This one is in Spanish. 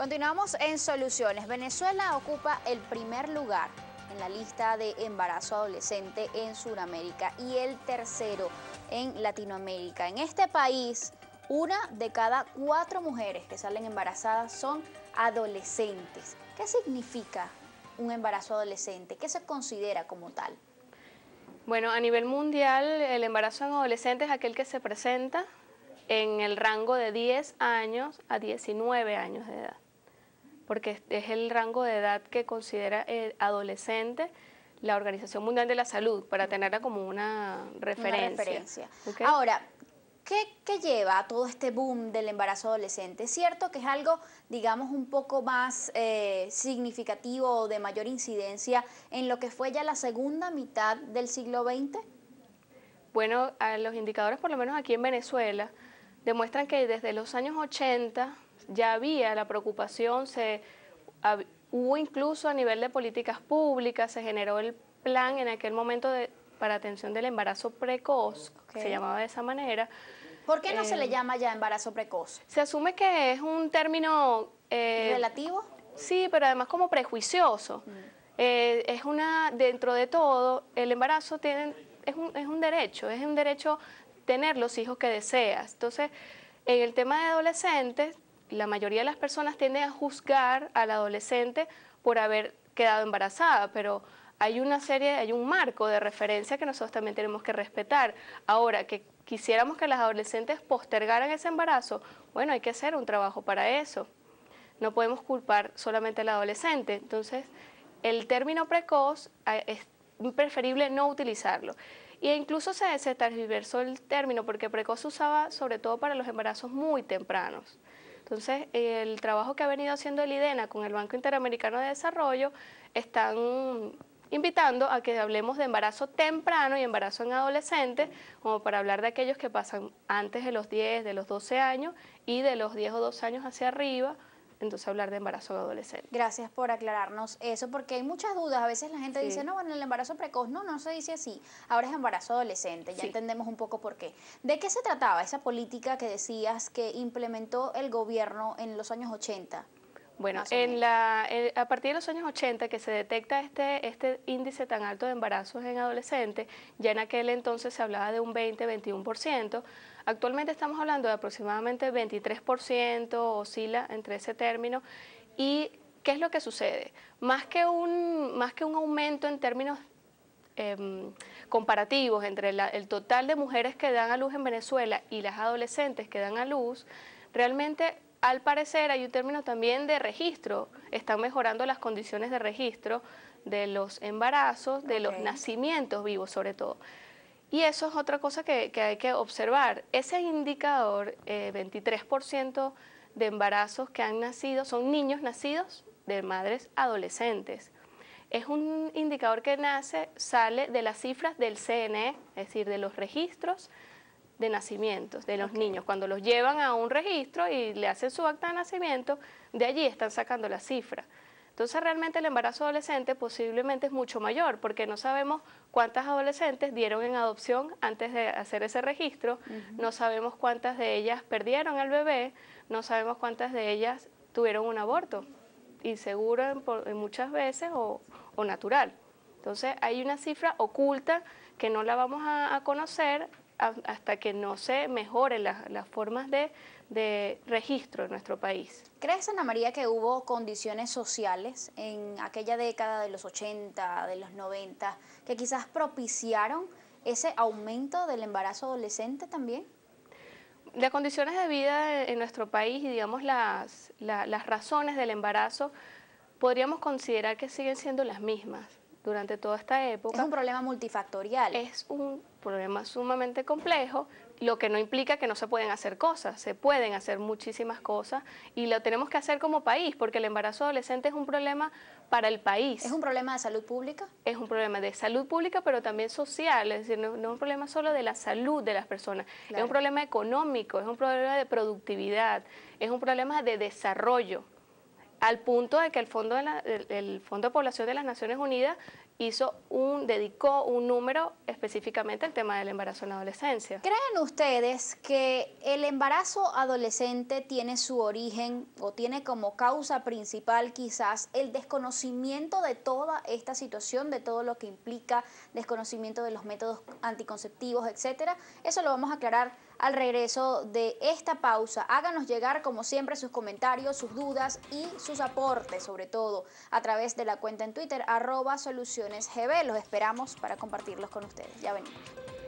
Continuamos en soluciones. Venezuela ocupa el primer lugar en la lista de embarazo adolescente en Sudamérica y el tercero en Latinoamérica. En este país, una de cada cuatro mujeres que salen embarazadas son adolescentes. ¿Qué significa un embarazo adolescente? ¿Qué se considera como tal? Bueno, a nivel mundial, el embarazo en es aquel que se presenta en el rango de 10 años a 19 años de edad porque es el rango de edad que considera adolescente la Organización Mundial de la Salud, para tenerla como una referencia. Ahora, ¿Qué, lleva a todo este boom del embarazo adolescente? Es cierto que es algo, digamos, un poco más eh, significativo o de mayor incidencia en lo que fue ya la segunda mitad del siglo XX. Bueno, los indicadores, por lo menos aquí en Venezuela, demuestran que desde los años 80 ya había la preocupación, se, hubo incluso a nivel de políticas públicas, se generó el plan en aquel momento de, para atención del embarazo precoz, que se llamaba de esa manera. ¿Por qué no se le eh, llama ya embarazo precoz? Se asume que es un término... Eh, ¿Relativo? Sí, pero además como prejuicioso. Mm. Eh, es una, dentro de todo, el embarazo es, un, es un derecho, es un derecho tener los hijos que deseas. Entonces, en el tema de adolescentes, la mayoría de las personas tienden a juzgar al adolescente por haber quedado embarazada, pero hay una serie, hay un marco de referencia que nosotros también tenemos que respetar. Ahora, que quisiéramos que las adolescentes postergaran ese embarazo, bueno, hay que hacer un trabajo para eso. No podemos culpar solamente al adolescente. Entonces, el término precoz ah, es preferible no utilizarlo. E incluso se, se el término porque precoz se usaba sobre todo para los embarazos muy tempranos. Entonces, el trabajo que ha venido haciendo el IDENA con el Banco Interamericano de Desarrollo están invitando a que hablemos de embarazo temprano y embarazo en adolescentes, como para hablar de aquellos que pasan antes de los 10, de los 12 años y de los 10 o 12 años hacia arriba, entonces hablar de embarazo adolescente. Gracias por aclararnos eso, porque hay muchas dudas. A veces la gente dice, no, bueno, el embarazo precoz, no, no se dice así. Ahora es embarazo adolescente, ya entendemos un poco por qué. ¿De qué se trataba esa política que decías que implementó el gobierno en los años 80? Bueno, en la, a partir de los años 80 que se detecta este, este índice tan alto de embarazos en adolescentes, ya en aquel entonces se hablaba de un 20-21%, Actualmente estamos hablando de aproximadamente 23%, oscila entre ese término, y ¿qué es lo que sucede? Más que un, más que un aumento en términos em, comparativos entre el total de mujeres que dan a luz en Venezuela y las adolescentes que dan a luz, realmente al parecer hay un término también de registro, están mejorando las condiciones de registro de los embarazos, de los nacimientos vivos sobre todo. Y eso es otra cosa que, hay que observar. Ese indicador, 23% eh, de embarazos que han nacido, son niños nacidos de madres adolescentes. Es un indicador que nace, sale de las cifras del CNE, es decir, de los registros de nacimientos de los niños. Cuando los llevan a un registro y le hacen su acta de nacimiento, de allí están sacando la cifra. Entonces realmente el embarazo adolescente posiblemente es mucho mayor porque no sabemos cuántas adolescentes dieron en adopción antes de hacer ese registro, no sabemos cuántas de ellas perdieron al bebé, no sabemos cuántas de ellas tuvieron un aborto inseguro seguro en muchas veces o, natural. Entonces hay una cifra oculta que no la vamos a, conocer hasta que no se mejoren las, formas de, registro en nuestro país. ¿Crees, Ana María, que hubo condiciones sociales en aquella década de los 80, de los 90, que quizás propiciaron ese aumento del embarazo adolescente también? Las condiciones de vida en nuestro país y digamos las razones del embarazo podríamos considerar que siguen siendo las mismas durante toda esta época. Es un problema multifactorial. Es un problema sumamente complejo, lo que no implica que no se pueden hacer cosas, se pueden hacer muchísimas cosas y lo tenemos que hacer como país, porque el embarazo adolescente es un problema para el país. ¿Es un problema de salud pública? Es un problema de salud pública, pero también social, es decir, no, es un problema solo de la salud de las personas, es un problema económico, es un problema de productividad, es un problema de desarrollo al punto de que el Fondo de, Fondo de Población de las Naciones Unidas hizo un, dedicó un número específicamente al tema del embarazo en la adolescencia. ¿Creen ustedes que el embarazo adolescente tiene su origen o tiene como causa principal quizás el desconocimiento de toda esta situación, de todo lo que implica desconocimiento de los métodos anticonceptivos, etcétera? Eso lo vamos a aclarar al regreso de esta pausa. Háganos llegar, como siempre, sus comentarios, sus dudas y sus aportes, sobre todo a través de la cuenta en Twitter, arroba solucionesgb. Los esperamos para compartirlos con ustedes. Ya venimos.